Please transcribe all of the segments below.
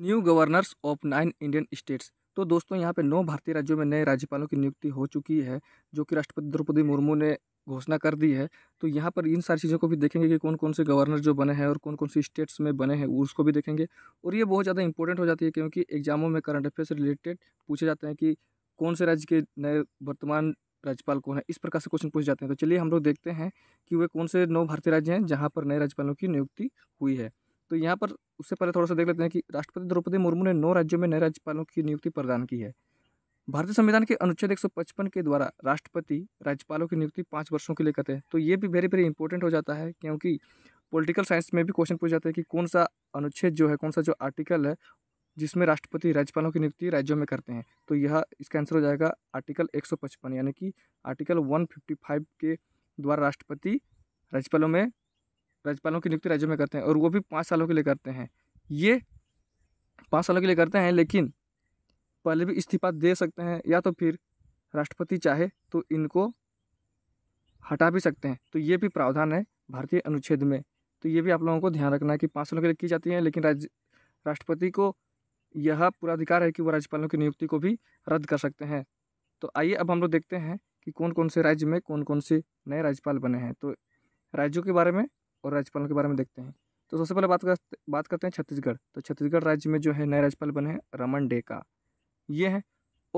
new governors of nine Indian states तो दोस्तों यहाँ पे नौ भारतीय राज्यों में नए राज्यपालों की नियुक्ति हो चुकी है जो कि राष्ट्रपति द्रौपदी मुर्मू ने घोषणा कर दी है तो यहाँ पर इन सारी चीज़ों को भी देखेंगे कि कौन कौन से गवर्नर जो बने हैं और कौन कौन से स्टेट्स में बने हैं उसको भी देखेंगे और ये बहुत ज़्यादा इंपॉर्टेंट हो जाती है क्योंकि एग्जामों में करंट अफेयर्स से रिलेटेड पूछे जाते हैं कि कौन से राज्य के नए वर्तमान राज्यपाल कौन है इस प्रकार से क्वेश्चन पूछ जाते हैं तो चलिए हम लोग देखते हैं कि वे कौन से नौ भारतीय राज्य हैं जहाँ पर नए राज्यपालों की नियुक्ति हुई है तो यहाँ पर उससे पहले थोड़ा सा देख लेते हैं कि राष्ट्रपति द्रौपदी मुर्मू ने नौ राज्यों में नए राज्यपालों की नियुक्ति प्रदान की है भारतीय संविधान के अनुच्छेद 155 के द्वारा राष्ट्रपति राज्यपालों की नियुक्ति पाँच वर्षों के लिए करते हैं तो ये भी वेरी वेरी इंपॉर्टेंट हो जाता है क्योंकि पॉलिटिकल साइंस में भी क्वेश्चन पूछ जाता है कि कौन सा अनुच्छेद जो है कौन सा जो आर्टिकल है जिसमें राष्ट्रपति राज्यपालों की नियुक्ति राज्यों में करते हैं तो यह इसका आंसर हो जाएगा आर्टिकल एक यानी कि आर्टिकल वन के द्वारा राष्ट्रपति राज्यपालों में राज्यपालों की नियुक्ति राज्यों में करते हैं और वो भी पाँच सालों के लिए करते हैं ये पाँच सालों के लिए करते हैं लेकिन पहले भी इस्तीफा दे सकते हैं या तो फिर राष्ट्रपति चाहे तो इनको हटा भी सकते हैं तो ये भी प्रावधान है भारतीय अनुच्छेद में तो ये भी आप लोगों को ध्यान रखना है कि पाँच सालों के लिए की जाती है लेकिन राज्य राष्ट्रपति को यह पूरा अधिकार है कि वो राज्यपालों की नियुक्ति को भी रद्द कर सकते हैं तो आइए अब हम लोग देखते हैं कि कौन कौन से राज्य में कौन कौन से नए राज्यपाल बने हैं तो राज्यों के बारे में और राज्यपालों के बारे में देखते हैं तो सबसे पहले बात कर बात करते हैं छत्तीसगढ़ तो छत्तीसगढ़ राज्य में जो है नए राज्यपाल बने हैं रमन डेका ये हैं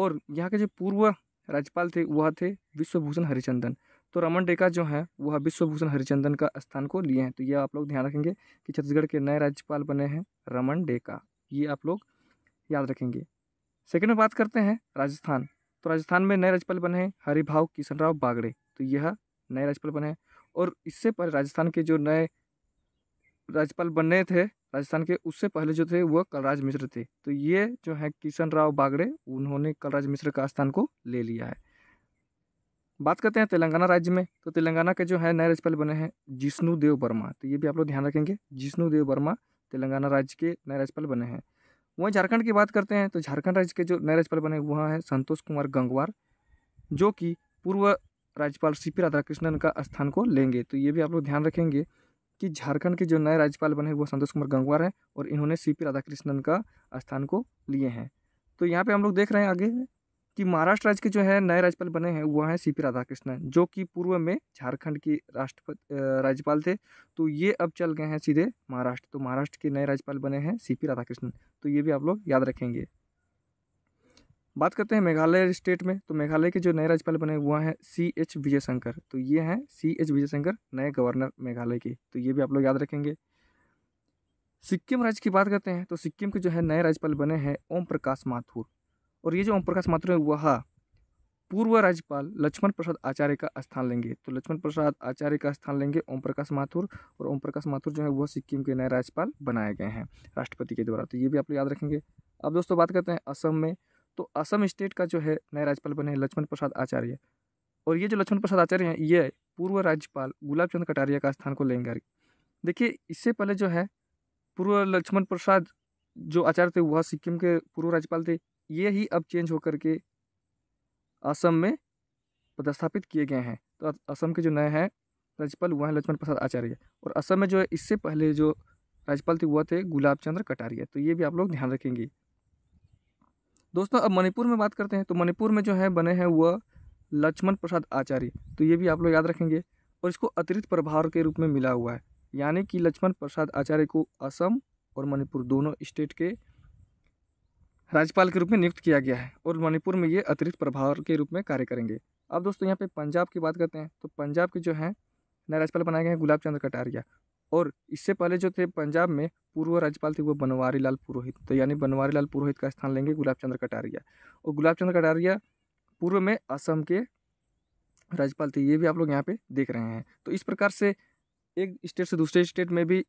और यहाँ के जो पूर्व राज्यपाल थे वह थे विश्वभूषण हरिचंदन तो रमन डेका जो है वह विश्वभूषण हरिचंदन का स्थान को लिए हैं तो ये आप लोग ध्यान रखेंगे कि छत्तीसगढ़ के नए राज्यपाल बने हैं रमन डेका ये आप लोग याद रखेंगे सेकेंड में बात करते हैं राजस्थान तो राजस्थान में नए राज्यपाल बने हैं हरिभाव किशन राव बागड़े तो यह नए राज्यपाल बने हैं और इससे पहले राजस्थान के जो नए राज्यपाल बने थे राजस्थान के उससे पहले जो थे वह कलराज मिश्र थे तो ये जो है किशन राव बागड़े उन्होंने कलराज मिश्र का स्थान को ले लिया है बात करते हैं तेलंगाना राज्य में तो तेलंगाना के जो है नए राज्यपाल बने हैं जिष्णु देव वर्मा तो ये भी आप लोग ध्यान रखेंगे जिष्णु देव वर्मा तेलंगाना राज्य के नए राज्यपाल बने हैं वहीं झारखंड की बात करते हैं तो झारखंड राज्य के जो नए राज्यपाल बने वहाँ हैं संतोष कुमार गंगवार जो कि पूर्व राज्यपाल सी पी राधाकृष्णन का स्थान को लेंगे तो ये भी आप लोग ध्यान रखेंगे कि झारखंड के जो नए राज्यपाल बने वो संतोष कुमार गंगवार हैं और इन्होंने सी पी राधाकृष्णन का स्थान को लिए हैं तो यहाँ पे हम लोग देख रहे हैं आगे कि महाराष्ट्र राज्य के जो है नए राज्यपाल बने हैं वो हैं सी पी राधाकृष्णन जो कि पूर्व में झारखंड के राष्ट्रपति राज्यपाल थे तो ये अब चल गए हैं सीधे महाराष्ट्र तो महाराष्ट्र के नए राज्यपाल बने हैं सी पी राधाकृष्णन तो ये भी आप लोग याद रखेंगे बात करते हैं मेघालय स्टेट में तो मेघालय के जो नए राज्यपाल बने हुआ हैं सी एच विजय शंकर तो ये हैं सी एच विजय शंकर नए गवर्नर मेघालय के तो ये भी आप लोग याद रखेंगे सिक्किम राज्य की बात करते हैं तो सिक्किम के जो है नए राज्यपाल बने हैं ओम प्रकाश माथुर और ये जो ओम प्रकाश माथुर है वह पूर्व राज्यपाल लक्ष्मण प्रसाद आचार्य का स्थान लेंगे तो लक्ष्मण प्रसाद आचार्य का स्थान लेंगे ओम प्रकाश माथुर और ओम प्रकाश माथुर जो है वह सिक्किम के नए राज्यपाल बनाए गए हैं राष्ट्रपति के द्वारा तो ये भी आप लोग याद रखेंगे अब दोस्तों बात करते हैं असम में तो असम स्टेट का जो है नए राज्यपाल बने लक्ष्मण प्रसाद आचार्य और ये जो लक्ष्मण प्रसाद आचार्य हैं ये पूर्व राज्यपाल गुलाब चंद कटारिया का स्थान को लेंगे देखिए इससे पहले जो है पूर्व लक्ष्मण प्रसाद जो आचार्य थे वह सिक्किम के पूर्व राज्यपाल थे ये ही अब चेंज होकर के असम में पदस्थापित किए गए हैं तो असम के जो नए हैं राज्यपाल वह हैं लक्ष्मण प्रसाद आचार्य और असम में जो है इससे पहले जो राज्यपाल थे वह थे गुलाब चंद्र कटारिया तो ये भी आप लोग ध्यान रखेंगे दोस्तों अब मणिपुर में बात करते हैं तो मणिपुर में जो है बने हैं वह लक्ष्मण प्रसाद आचार्य तो ये भी आप लोग याद रखेंगे और इसको अतिरिक्त प्रभार के रूप में मिला हुआ है यानी कि लक्ष्मण प्रसाद आचार्य को असम और मणिपुर दोनों स्टेट के राज्यपाल के रूप में नियुक्त किया गया है और मणिपुर में ये अतिरिक्त प्रभार के रूप में कार्य करेंगे अब दोस्तों यहाँ पे पंजाब की बात करते हैं तो पंजाब के जो हैं नए राज्यपाल बनाए गए हैं गुलाब चंद्र कटारिया और इससे पहले जो थे पंजाब में पूर्व राज्यपाल थे वो बनवारी लाल पुरोहित तो यानी बनवारी लाल पुरोहित का स्थान लेंगे गुलाब चंद्र कटारिया और गुलाब चंद्र कटारिया पूर्व में असम के राज्यपाल थे ये भी आप लोग यहाँ पे देख रहे हैं तो इस प्रकार से एक स्टेट से दूसरे स्टेट में भी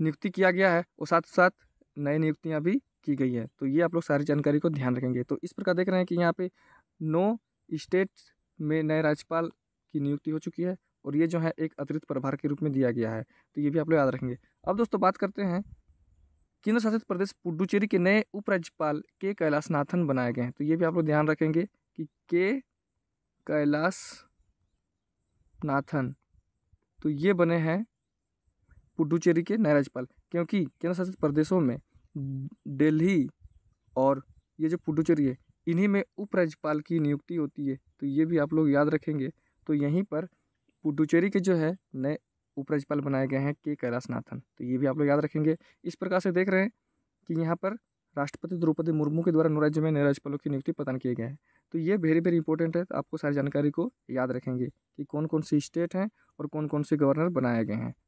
नियुक्ति किया गया है और साथ साथ नई नियुक्तियाँ भी की गई है तो ये आप लोग सारी जानकारी को ध्यान रखेंगे तो इस प्रकार देख रहे हैं कि यहाँ पर नौ स्टेट में नए राज्यपाल की नियुक्ति हो चुकी है और ये जो है एक अतिरिक्त प्रभार के रूप में दिया गया है तो ये भी आप लोग याद रखेंगे अब दोस्तों बात करते हैं केंद्र शासित प्रदेश पुडुचेरी के नए उपराज्यपाल के कैलाशनाथन बनाए गए हैं तो ये भी आप लोग ध्यान रखेंगे कि के कैलाश नाथन तो ये बने हैं पुडुचेरी के नए राज्यपाल क्योंकि केंद्र शासित प्रदेशों में दिल्ली और ये जो पुडुचेरी है इन्हीं में उपराज्यपाल की नियुक्ति होती है तो ये भी आप लोग याद रखेंगे तो यहीं पर पुडुचेरी के जो है नए उपराज्यपाल बनाए गए हैं के कैलाशनाथन तो ये भी आप लोग याद रखेंगे इस प्रकार से देख रहे हैं कि यहाँ पर राष्ट्रपति द्रौपदी मुर्मू के द्वारा नौ राज्य में नए राज्यपालों की नियुक्ति प्रदान किए गए हैं तो ये वेरी वेरी इंपॉर्टेंट है तो आपको सारी जानकारी को याद रखेंगे कि कौन कौन सी स्टेट हैं और कौन कौन से गवर्नर बनाए गए हैं